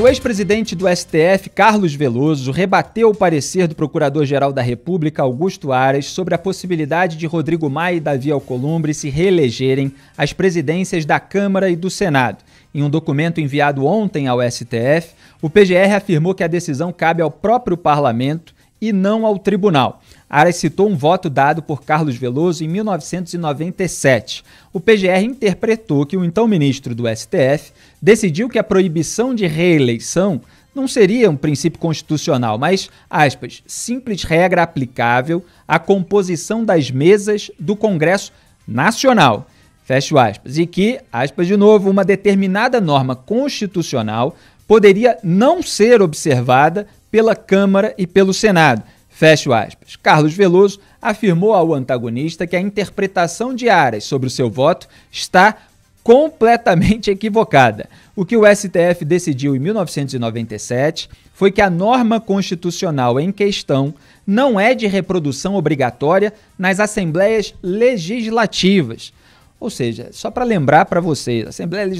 O ex-presidente do STF, Carlos Veloso, rebateu o parecer do Procurador-Geral da República, Augusto Aras, sobre a possibilidade de Rodrigo Maia e Davi Alcolumbre se reelegerem às presidências da Câmara e do Senado. Em um documento enviado ontem ao STF, o PGR afirmou que a decisão cabe ao próprio parlamento e não ao tribunal. Aras citou um voto dado por Carlos Veloso em 1997. O PGR interpretou que o então ministro do STF decidiu que a proibição de reeleição não seria um princípio constitucional, mas, aspas, simples regra aplicável à composição das mesas do Congresso Nacional. Fecho aspas. E que, aspas de novo, uma determinada norma constitucional poderia não ser observada pela Câmara e pelo Senado Fecho aspas. Carlos Veloso afirmou ao antagonista que a interpretação de Aras sobre o seu voto está completamente equivocada. O que o STF decidiu em 1997 foi que a norma constitucional em questão não é de reprodução obrigatória nas assembleias legislativas. Ou seja, só para lembrar para vocês, a Assembleia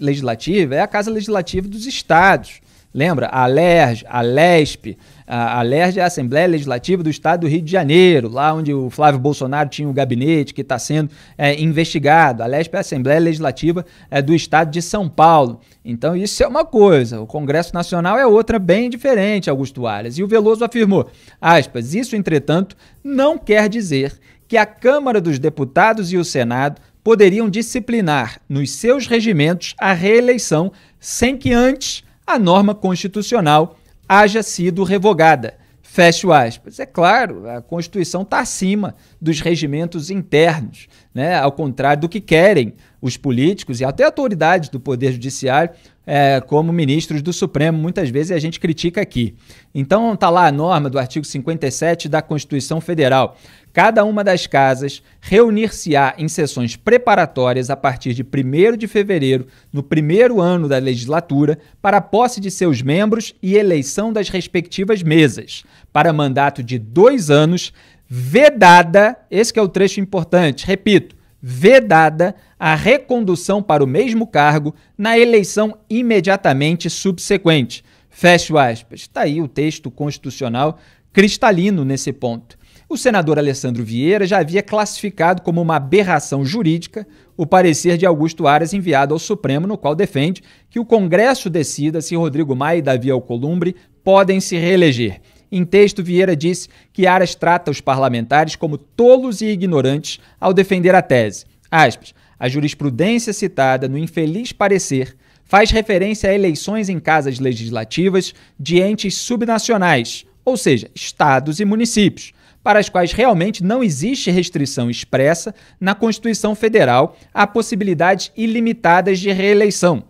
Legislativa é a Casa Legislativa dos Estados. Lembra? A LERJ, a LESP, a, LERJ é a Assembleia Legislativa do Estado do Rio de Janeiro, lá onde o Flávio Bolsonaro tinha o gabinete que está sendo é, investigado. A LESP é a Assembleia Legislativa é, do Estado de São Paulo. Então isso é uma coisa, o Congresso Nacional é outra bem diferente, Augusto Arias. E o Veloso afirmou, aspas, isso, entretanto, não quer dizer que a Câmara dos Deputados e o Senado poderiam disciplinar nos seus regimentos a reeleição sem que antes a norma constitucional haja sido revogada. Fecho aspas. É claro, a Constituição está acima dos regimentos internos, né? ao contrário do que querem os políticos e até autoridades do Poder Judiciário é, como ministros do Supremo, muitas vezes a gente critica aqui. Então está lá a norma do artigo 57 da Constituição Federal. Cada uma das casas reunir-se-á em sessões preparatórias a partir de 1 de fevereiro, no primeiro ano da legislatura, para a posse de seus membros e eleição das respectivas mesas, para mandato de dois anos, vedada, esse é o trecho importante, repito, vedada a recondução para o mesmo cargo na eleição imediatamente subsequente. Fecho aspas. Está aí o texto constitucional cristalino nesse ponto. O senador Alessandro Vieira já havia classificado como uma aberração jurídica o parecer de Augusto Aras enviado ao Supremo, no qual defende que o Congresso decida se Rodrigo Maia e Davi Alcolumbre podem se reeleger. Em texto, Vieira disse que Aras trata os parlamentares como tolos e ignorantes ao defender a tese. Aspas, a jurisprudência citada no infeliz parecer faz referência a eleições em casas legislativas de entes subnacionais, ou seja, estados e municípios, para as quais realmente não existe restrição expressa na Constituição Federal a possibilidades ilimitadas de reeleição.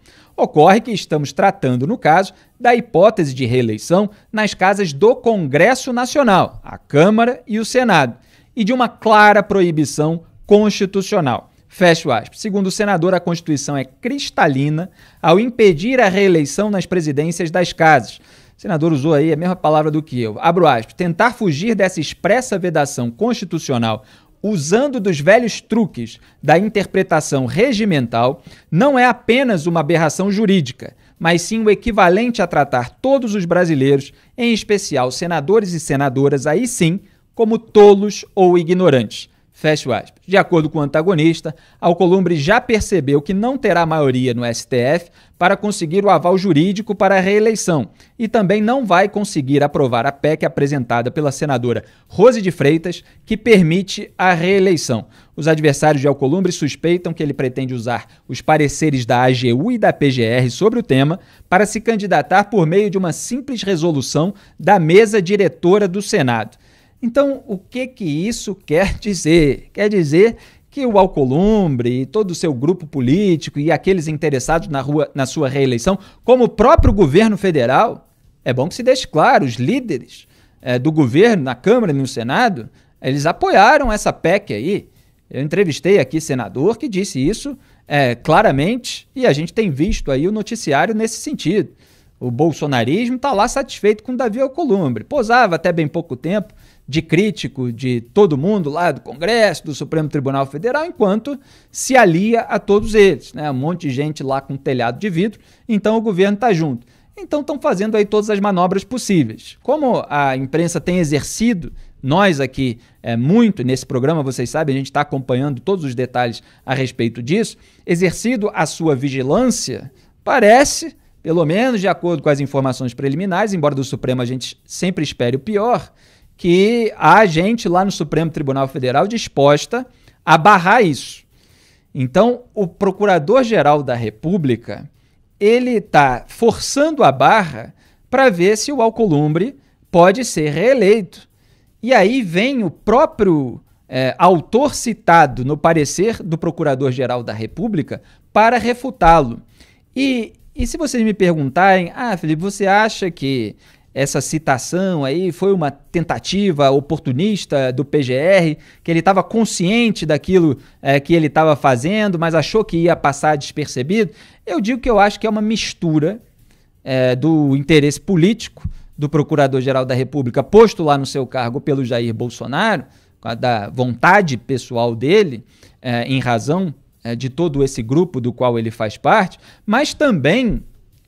Ocorre que estamos tratando, no caso, da hipótese de reeleição nas casas do Congresso Nacional, a Câmara e o Senado, e de uma clara proibição constitucional. Fecho aspas. Segundo o senador, a Constituição é cristalina ao impedir a reeleição nas presidências das casas. O senador usou aí a mesma palavra do que eu. Abro aspas. Tentar fugir dessa expressa vedação constitucional usando dos velhos truques da interpretação regimental, não é apenas uma aberração jurídica, mas sim o equivalente a tratar todos os brasileiros, em especial senadores e senadoras, aí sim, como tolos ou ignorantes aspas. De acordo com o antagonista, Alcolumbre já percebeu que não terá maioria no STF para conseguir o aval jurídico para a reeleição e também não vai conseguir aprovar a PEC apresentada pela senadora Rose de Freitas, que permite a reeleição. Os adversários de Alcolumbre suspeitam que ele pretende usar os pareceres da AGU e da PGR sobre o tema para se candidatar por meio de uma simples resolução da mesa diretora do Senado. Então, o que que isso quer dizer? Quer dizer que o Alcolumbre e todo o seu grupo político e aqueles interessados na, rua, na sua reeleição, como o próprio governo federal, é bom que se deixe claro, os líderes é, do governo, na Câmara e no Senado, eles apoiaram essa PEC aí. Eu entrevistei aqui senador que disse isso é, claramente e a gente tem visto aí o noticiário nesse sentido. O bolsonarismo está lá satisfeito com Davi Alcolumbre. Posava até bem pouco tempo de crítico de todo mundo lá do Congresso, do Supremo Tribunal Federal, enquanto se alia a todos eles, né? Um monte de gente lá com um telhado de vidro, então o governo está junto. Então estão fazendo aí todas as manobras possíveis. Como a imprensa tem exercido, nós aqui é, muito nesse programa, vocês sabem, a gente está acompanhando todos os detalhes a respeito disso, exercido a sua vigilância, parece pelo menos de acordo com as informações preliminares, embora do Supremo a gente sempre espere o pior, que há gente lá no Supremo Tribunal Federal disposta a barrar isso. Então, o Procurador-Geral da República, ele está forçando a barra para ver se o Alcolumbre pode ser reeleito. E aí vem o próprio é, autor citado no parecer do Procurador-Geral da República para refutá-lo. E, e se vocês me perguntarem, ah, Felipe, você acha que essa citação aí foi uma tentativa oportunista do PGR, que ele estava consciente daquilo é, que ele estava fazendo, mas achou que ia passar despercebido. Eu digo que eu acho que é uma mistura é, do interesse político do Procurador-Geral da República, posto lá no seu cargo pelo Jair Bolsonaro, da vontade pessoal dele, é, em razão é, de todo esse grupo do qual ele faz parte, mas também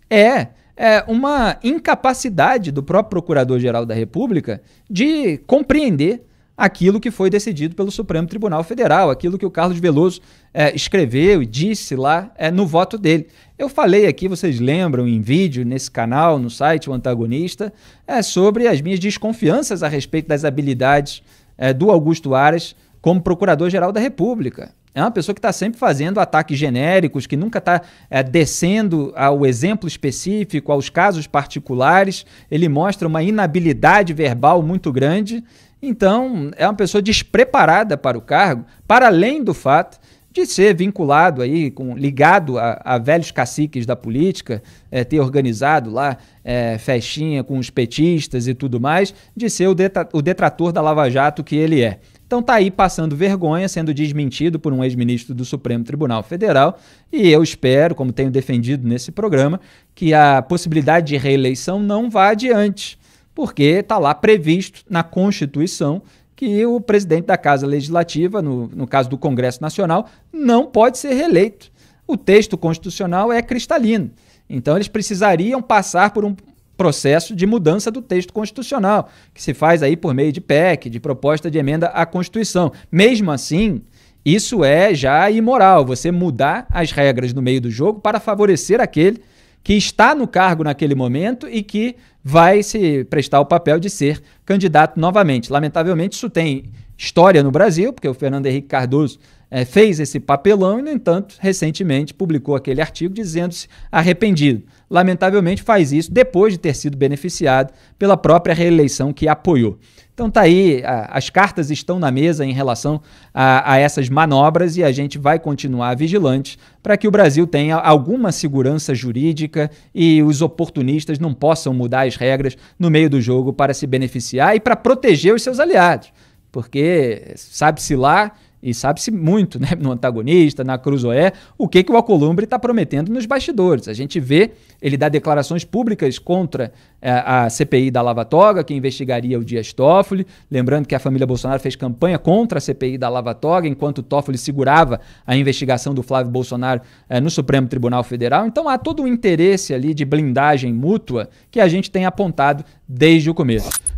é é, uma incapacidade do próprio Procurador-Geral da República de compreender aquilo que foi decidido pelo Supremo Tribunal Federal, aquilo que o Carlos Veloso é, escreveu e disse lá é, no voto dele. Eu falei aqui, vocês lembram, em vídeo, nesse canal, no site, o antagonista, é, sobre as minhas desconfianças a respeito das habilidades é, do Augusto Aras como Procurador-Geral da República. É uma pessoa que está sempre fazendo ataques genéricos, que nunca está é, descendo ao exemplo específico, aos casos particulares. Ele mostra uma inabilidade verbal muito grande. Então, é uma pessoa despreparada para o cargo, para além do fato de ser vinculado aí, com, ligado a, a velhos caciques da política, é, ter organizado lá é, festinha com os petistas e tudo mais, de ser o, o detrator da Lava Jato que ele é. Então tá aí passando vergonha, sendo desmentido por um ex-ministro do Supremo Tribunal Federal, e eu espero, como tenho defendido nesse programa, que a possibilidade de reeleição não vá adiante, porque está lá previsto na Constituição que o presidente da Casa Legislativa, no, no caso do Congresso Nacional, não pode ser reeleito. O texto constitucional é cristalino. Então eles precisariam passar por um, processo de mudança do texto constitucional, que se faz aí por meio de PEC, de proposta de emenda à Constituição. Mesmo assim, isso é já imoral, você mudar as regras no meio do jogo para favorecer aquele que está no cargo naquele momento e que vai se prestar o papel de ser candidato novamente. Lamentavelmente, isso tem história no Brasil, porque o Fernando Henrique Cardoso é, fez esse papelão e, no entanto, recentemente publicou aquele artigo dizendo-se arrependido lamentavelmente faz isso depois de ter sido beneficiado pela própria reeleição que apoiou. Então tá aí, as cartas estão na mesa em relação a, a essas manobras e a gente vai continuar vigilante para que o Brasil tenha alguma segurança jurídica e os oportunistas não possam mudar as regras no meio do jogo para se beneficiar e para proteger os seus aliados. Porque sabe-se lá e sabe-se muito, né, no antagonista, na Cruzoé, o que, que o Alcolumbre está prometendo nos bastidores. A gente vê, ele dá declarações públicas contra eh, a CPI da Lava Toga, que investigaria o Dias Toffoli. Lembrando que a família Bolsonaro fez campanha contra a CPI da Lava Toga, enquanto o Toffoli segurava a investigação do Flávio Bolsonaro eh, no Supremo Tribunal Federal. Então há todo um interesse ali de blindagem mútua que a gente tem apontado desde o começo.